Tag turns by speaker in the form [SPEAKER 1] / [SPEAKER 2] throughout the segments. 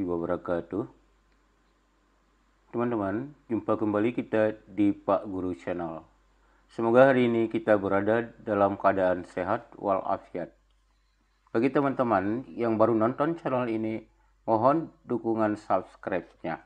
[SPEAKER 1] warahmatullahi wabarakatuh Teman-teman, jumpa kembali kita di Pak Guru Channel Semoga hari ini kita berada dalam keadaan sehat walafiat Bagi teman-teman yang baru nonton channel ini, mohon dukungan subscribe-nya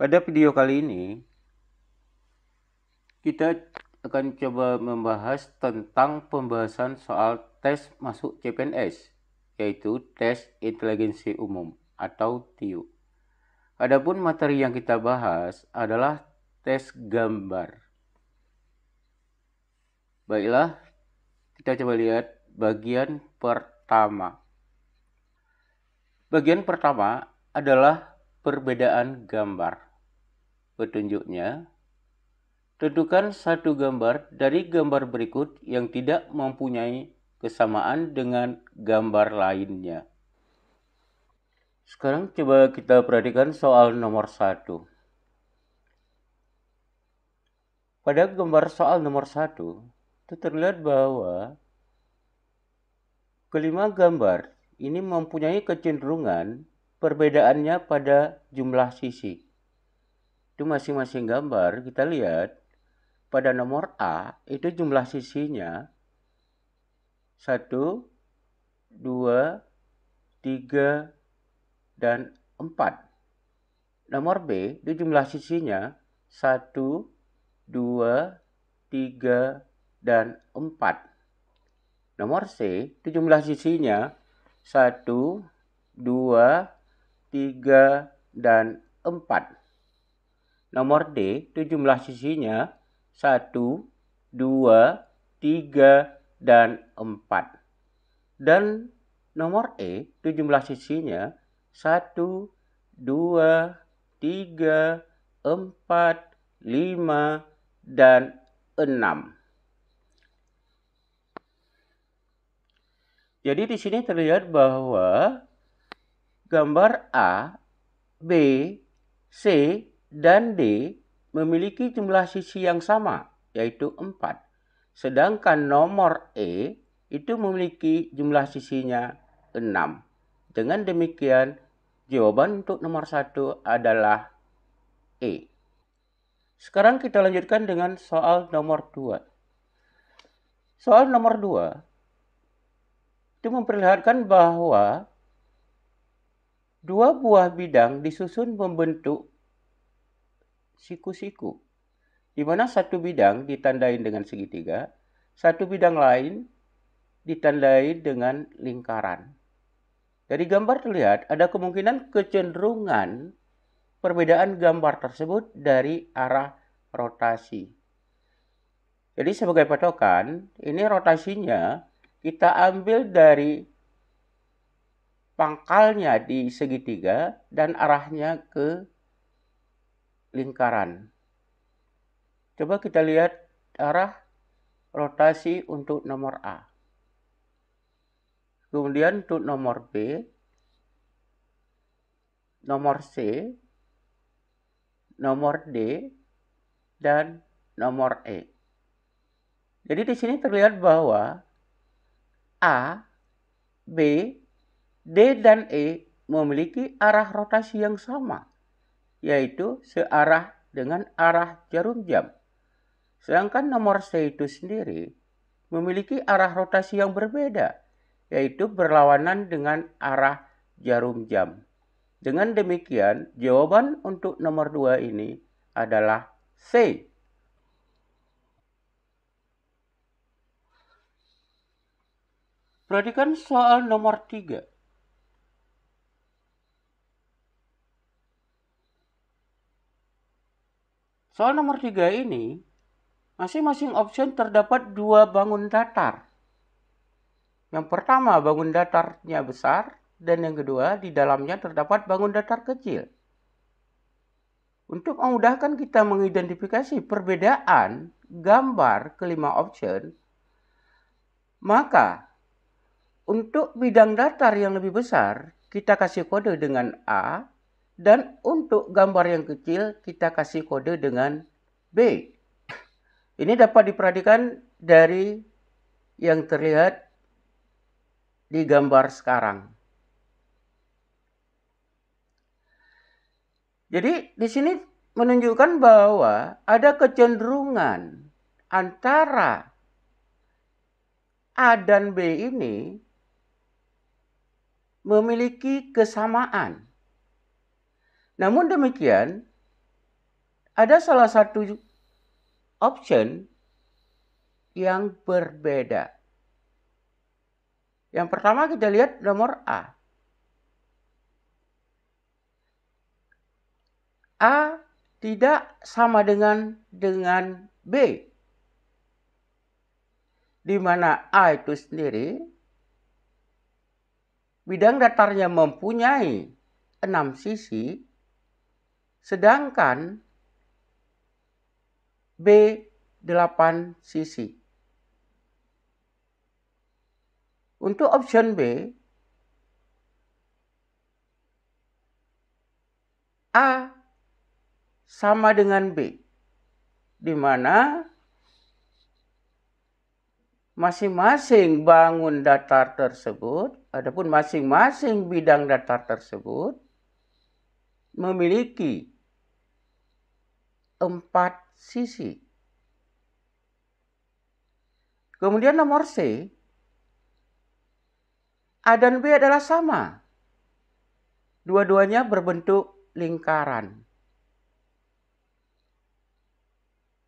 [SPEAKER 1] Pada video kali ini, kita akan coba membahas tentang pembahasan soal tes masuk CPNS yaitu tes inteligensi umum atau TIU. Adapun materi yang kita bahas adalah tes gambar. Baiklah, kita coba lihat bagian pertama. Bagian pertama adalah perbedaan gambar. Petunjuknya, tentukan satu gambar dari gambar berikut yang tidak mempunyai kesamaan dengan gambar lainnya. Sekarang coba kita perhatikan soal nomor satu. Pada gambar soal nomor satu, itu terlihat bahwa kelima gambar ini mempunyai kecenderungan perbedaannya pada jumlah sisi. Itu masing-masing gambar kita lihat pada nomor A itu jumlah sisinya 1, 2, 3, dan 4. Nomor B, di jumlah sisinya 1, 2, 3, dan 4. Nomor C, di jumlah sisinya 1, 2, 3, dan 4. Nomor D, di jumlah sisinya 1, 2, 3, dan 4 dan 4. Dan nomor E, itu jumlah sisinya 1, 2, 3, 4, 5, dan 6. Jadi di sini terlihat bahwa gambar A, B, C, dan D memiliki jumlah sisi yang sama, yaitu 4. Sedangkan nomor E itu memiliki jumlah sisinya 6. Dengan demikian, jawaban untuk nomor 1 adalah E. Sekarang kita lanjutkan dengan soal nomor 2. Soal nomor 2 itu memperlihatkan bahwa dua buah bidang disusun membentuk siku-siku di mana satu bidang ditandai dengan segitiga, satu bidang lain ditandai dengan lingkaran. Dari gambar terlihat ada kemungkinan kecenderungan perbedaan gambar tersebut dari arah rotasi. Jadi sebagai patokan, ini rotasinya kita ambil dari pangkalnya di segitiga dan arahnya ke lingkaran. Coba kita lihat arah rotasi untuk nomor A. Kemudian untuk nomor B, nomor C, nomor D, dan nomor E. Jadi di sini terlihat bahwa A, B, D, dan E memiliki arah rotasi yang sama, yaitu searah dengan arah jarum jam. Sedangkan nomor C itu sendiri memiliki arah rotasi yang berbeda, yaitu berlawanan dengan arah jarum jam. Dengan demikian, jawaban untuk nomor 2 ini adalah C. Perhatikan soal nomor 3. Soal nomor 3 ini Masing-masing option terdapat dua bangun datar. Yang pertama, bangun datarnya besar, dan yang kedua, di dalamnya terdapat bangun datar kecil. Untuk memudahkan kita mengidentifikasi perbedaan gambar kelima option, maka untuk bidang datar yang lebih besar, kita kasih kode dengan A, dan untuk gambar yang kecil, kita kasih kode dengan B. Ini dapat diperhatikan dari yang terlihat di gambar sekarang. Jadi di sini menunjukkan bahwa ada kecenderungan antara A dan B ini memiliki kesamaan. Namun demikian, ada salah satu option yang berbeda. Yang pertama kita lihat nomor A. A tidak sama dengan dengan B. Di mana A itu sendiri bidang datarnya mempunyai enam sisi, sedangkan B 8 sisi. Untuk option B, A sama dengan B, di mana masing-masing bangun datar tersebut, ataupun masing-masing bidang datar tersebut memiliki empat sisi. Kemudian nomor C, A dan B adalah sama. Dua-duanya berbentuk lingkaran.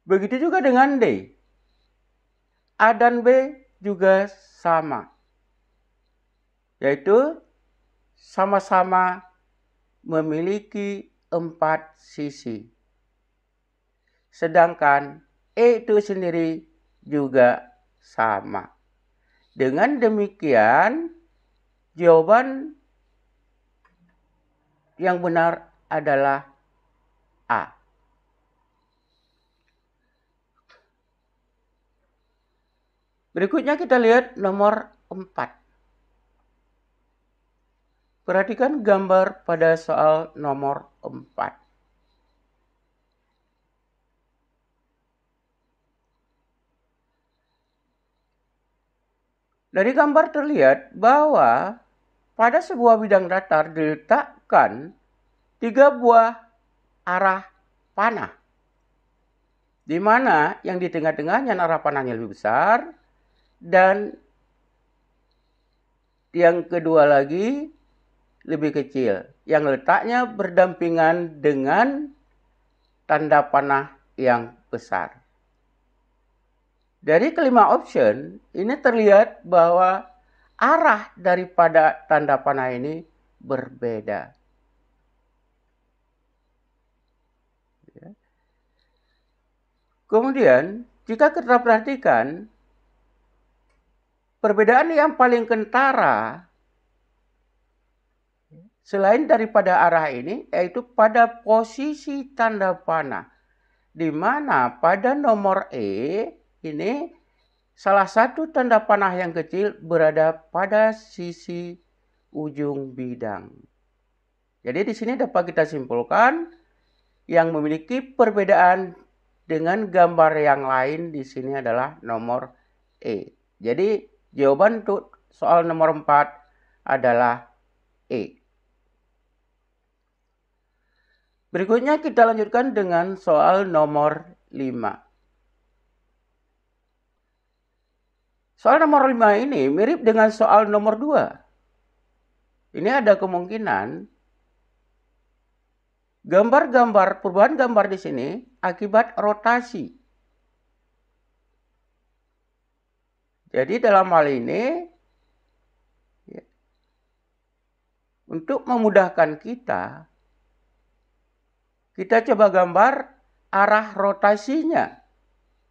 [SPEAKER 1] Begitu juga dengan D. A dan B juga sama. Yaitu sama-sama memiliki empat sisi sedangkan E itu sendiri juga sama. Dengan demikian, jawaban yang benar adalah A. Berikutnya kita lihat nomor 4. Perhatikan gambar pada soal nomor 4. Nah, Dari gambar terlihat bahwa pada sebuah bidang datar diletakkan tiga buah arah panah. Di mana yang di tengah-tengahnya arah panahnya lebih besar dan yang kedua lagi lebih kecil yang letaknya berdampingan dengan tanda panah yang besar. Dari kelima option, ini terlihat bahwa arah daripada tanda panah ini berbeda. Kemudian, jika kita perhatikan, perbedaan yang paling kentara selain daripada arah ini yaitu pada posisi tanda panah di mana pada nomor E ini, salah satu tanda panah yang kecil berada pada sisi ujung bidang. Jadi di sini dapat kita simpulkan yang memiliki perbedaan dengan gambar yang lain di sini adalah nomor E. Jadi jawaban untuk soal nomor 4 adalah E. Berikutnya kita lanjutkan dengan soal nomor 5. Soal nomor lima ini mirip dengan soal nomor dua. Ini ada kemungkinan gambar-gambar, perubahan gambar di sini akibat rotasi. Jadi dalam hal ini, ya, untuk memudahkan kita, kita coba gambar arah rotasinya.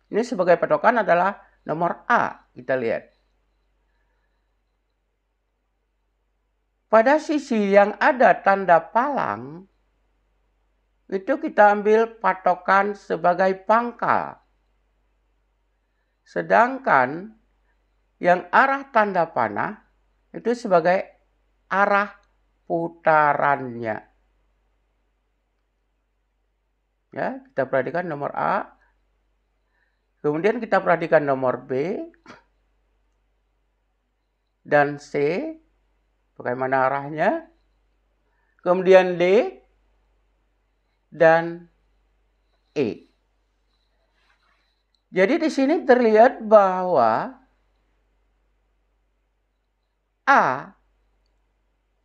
[SPEAKER 1] Ini sebagai patokan adalah nomor A. Kita lihat. Pada sisi yang ada tanda palang, itu kita ambil patokan sebagai pangkal. Sedangkan yang arah tanda panah itu sebagai arah putarannya. Ya, kita perhatikan nomor A. Kemudian kita perhatikan nomor B dan C. Bagaimana arahnya? Kemudian D dan E. Jadi di sini terlihat bahwa A,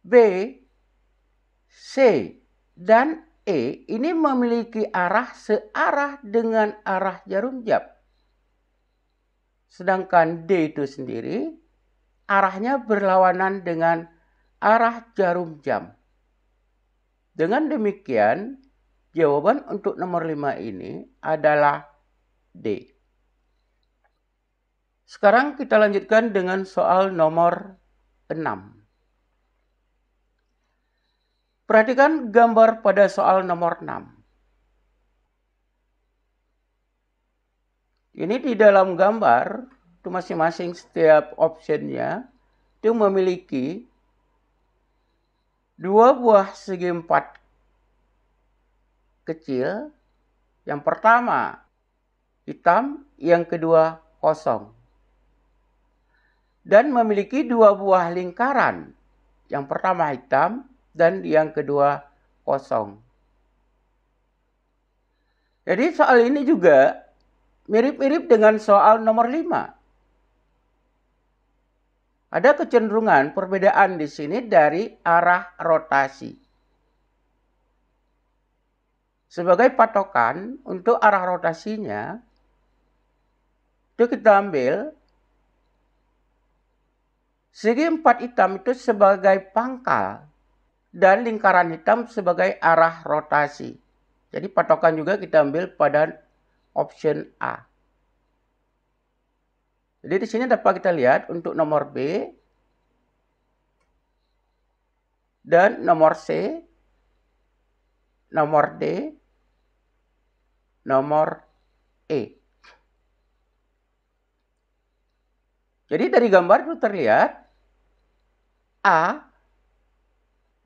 [SPEAKER 1] B, C, dan E ini memiliki arah searah dengan arah jarum jam. Sedangkan D itu sendiri arahnya berlawanan dengan arah jarum jam. Dengan demikian, jawaban untuk nomor 5 ini adalah D. Sekarang kita lanjutkan dengan soal nomor 6. Perhatikan gambar pada soal nomor 6. Ini di dalam gambar itu masing-masing setiap optionnya itu memiliki dua buah segi empat kecil. Yang pertama hitam, yang kedua kosong. Dan memiliki dua buah lingkaran. Yang pertama hitam dan yang kedua kosong. Jadi soal ini juga mirip-mirip dengan soal nomor 5. Ada kecenderungan perbedaan di sini dari arah rotasi. Sebagai patokan untuk arah rotasinya, itu kita ambil segi empat hitam itu sebagai pangkal dan lingkaran hitam sebagai arah rotasi. Jadi patokan juga kita ambil pada option A. Jadi di sini dapat kita lihat untuk nomor B dan nomor C, nomor D, nomor E. Jadi dari gambar itu terlihat A,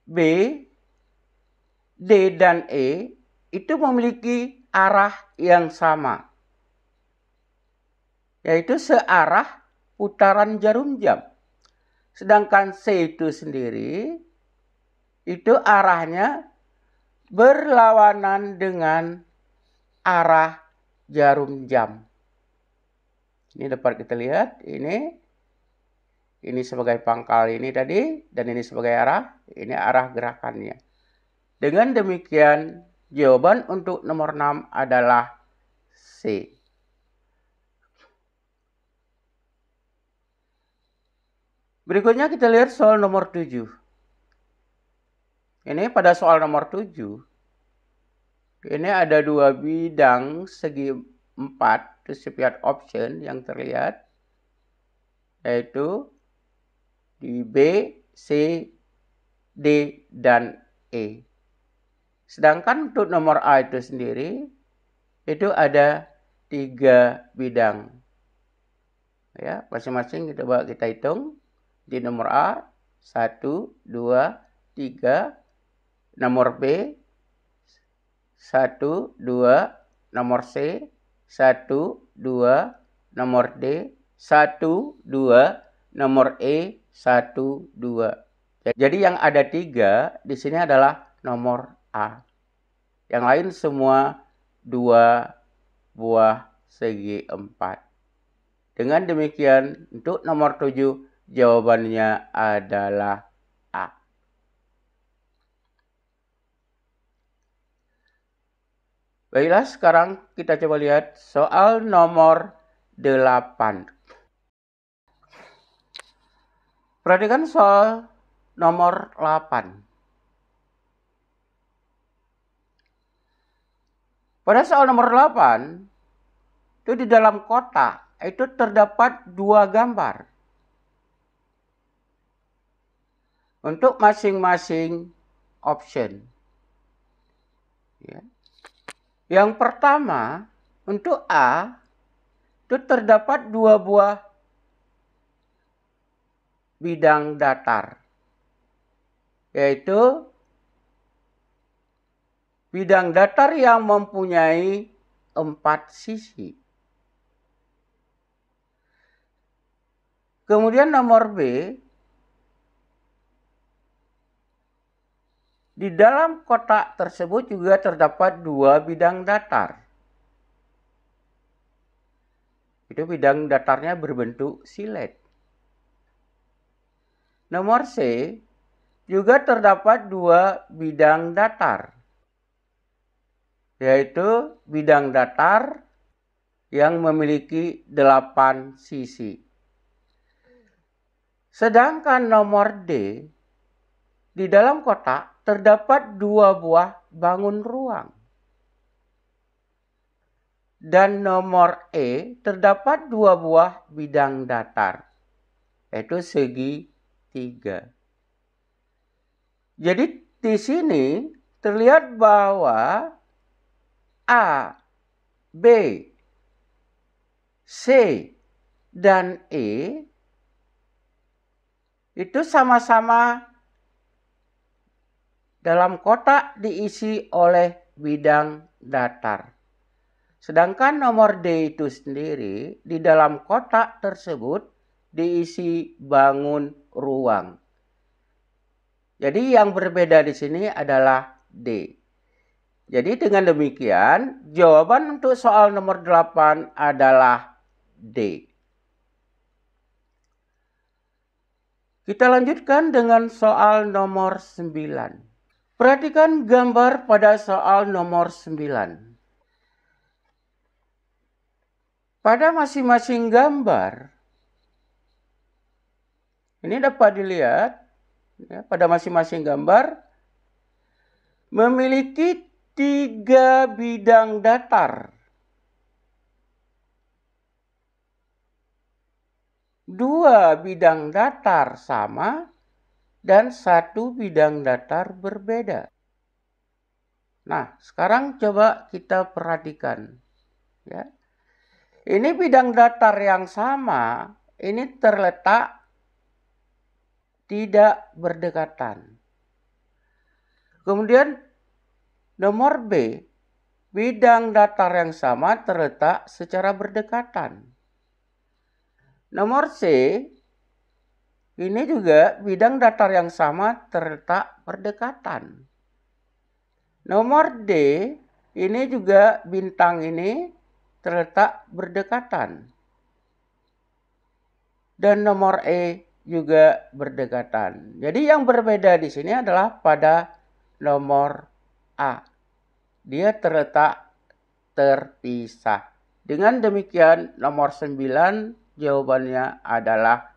[SPEAKER 1] B, D, dan E itu memiliki arah yang sama yaitu searah putaran jarum jam. Sedangkan C itu sendiri itu arahnya berlawanan dengan arah jarum jam. Ini dapat kita lihat, ini ini sebagai pangkal ini tadi dan ini sebagai arah, ini arah gerakannya. Dengan demikian, jawaban untuk nomor 6 adalah C. Berikutnya kita lihat soal nomor 7. Ini pada soal nomor 7. Ini ada dua bidang segi 4 Sepiat option yang terlihat yaitu di B, C, D, dan E. Sedangkan untuk nomor A itu sendiri, itu ada tiga bidang. Ya, masing-masing kita bawa kita hitung di nomor A 1, 2, 3 nomor B 1, 2 nomor C 1, 2 nomor D 1, 2 nomor E 1, 2 jadi yang ada tiga di sini adalah nomor A yang lain semua dua buah segi empat dengan demikian untuk nomor 7 Jawabannya adalah A. Baiklah, sekarang kita coba lihat soal nomor 8. Perhatikan soal nomor 8. Pada soal nomor 8, itu di dalam kota, itu terdapat dua gambar. untuk masing-masing option. Ya. Yang pertama, untuk A, itu terdapat dua buah bidang datar, yaitu bidang datar yang mempunyai empat sisi. Kemudian nomor B, Di dalam kotak tersebut juga terdapat dua bidang datar. Itu bidang datarnya berbentuk silet. Nomor C, juga terdapat dua bidang datar, yaitu bidang datar yang memiliki delapan sisi. Sedangkan nomor D di dalam kotak terdapat dua buah bangun ruang. Dan nomor E terdapat dua buah bidang datar, yaitu segi tiga. Jadi di sini terlihat bahwa A, B, C, dan E itu sama-sama dalam kotak diisi oleh bidang datar. Sedangkan nomor D itu sendiri di dalam kotak tersebut diisi bangun ruang. Jadi yang berbeda di sini adalah D. Jadi dengan demikian, jawaban untuk soal nomor 8 adalah D. Kita lanjutkan dengan soal nomor 9. Perhatikan gambar pada soal nomor 9. Pada masing-masing gambar, ini dapat dilihat, ya, pada masing-masing gambar, memiliki tiga bidang datar. Dua bidang datar sama, dan satu bidang datar berbeda. Nah, sekarang coba kita perhatikan. Ya. Ini bidang datar yang sama, ini terletak tidak berdekatan. Kemudian nomor B, bidang datar yang sama terletak secara berdekatan. Nomor C, ini juga bidang datar yang sama terletak berdekatan. Nomor D, ini juga bintang ini terletak berdekatan. Dan nomor E juga berdekatan. Jadi yang berbeda di sini adalah pada nomor A. Dia terletak terpisah. Dengan demikian nomor 9 jawabannya adalah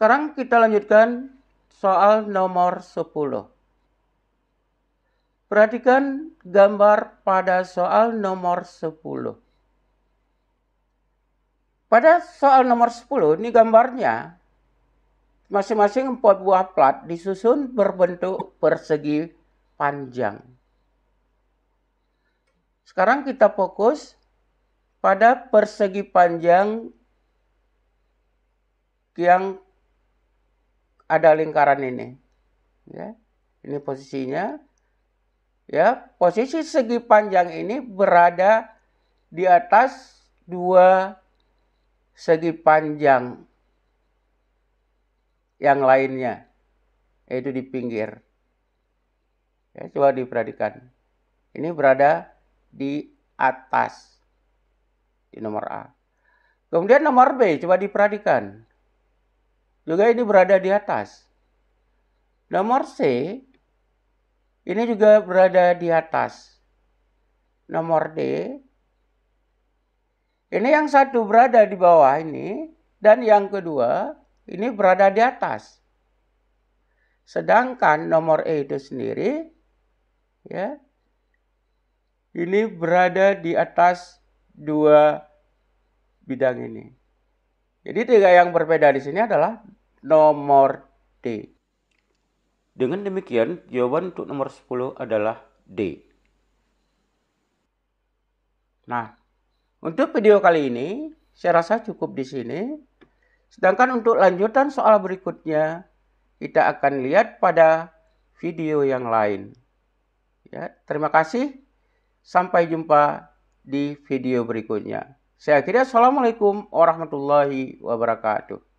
[SPEAKER 1] Sekarang kita lanjutkan soal nomor 10. Perhatikan gambar pada soal nomor 10. Pada soal nomor 10, ini gambarnya masing-masing empat buah plat disusun berbentuk persegi panjang. Sekarang kita fokus pada persegi panjang yang ada lingkaran ini. Ya. Ini posisinya. Ya, posisi segi panjang ini berada di atas dua segi panjang yang lainnya, yaitu di pinggir. Ya, coba diperhatikan. Ini berada di atas, di nomor A. Kemudian nomor B, coba diperhatikan juga ini berada di atas. Nomor nah, C ini juga berada di atas. Nomor nah, D ini yang satu berada di bawah ini dan yang kedua ini berada di atas. Sedangkan nomor E itu sendiri ya ini berada di atas dua bidang ini. Jadi tiga yang berbeda di sini adalah nomor D. Dengan demikian, jawaban untuk nomor 10 adalah D. Nah, untuk video kali ini, saya rasa cukup di sini. Sedangkan untuk lanjutan soal berikutnya, kita akan lihat pada video yang lain. Ya, terima kasih. Sampai jumpa di video berikutnya. Saya akhirnya Assalamualaikum warahmatullahi wabarakatuh.